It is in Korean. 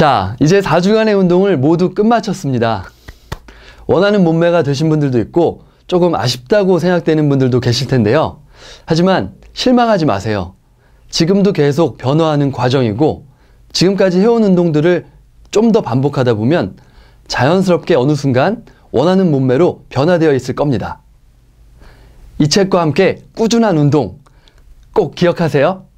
자, 이제 4주간의 운동을 모두 끝마쳤습니다. 원하는 몸매가 되신 분들도 있고 조금 아쉽다고 생각되는 분들도 계실 텐데요. 하지만 실망하지 마세요. 지금도 계속 변화하는 과정이고 지금까지 해온 운동들을 좀 더 반복하다 보면 자연스럽게 어느 순간 원하는 몸매로 변화되어 있을 겁니다. 이 책과 함께 꾸준한 운동 꼭 기억하세요.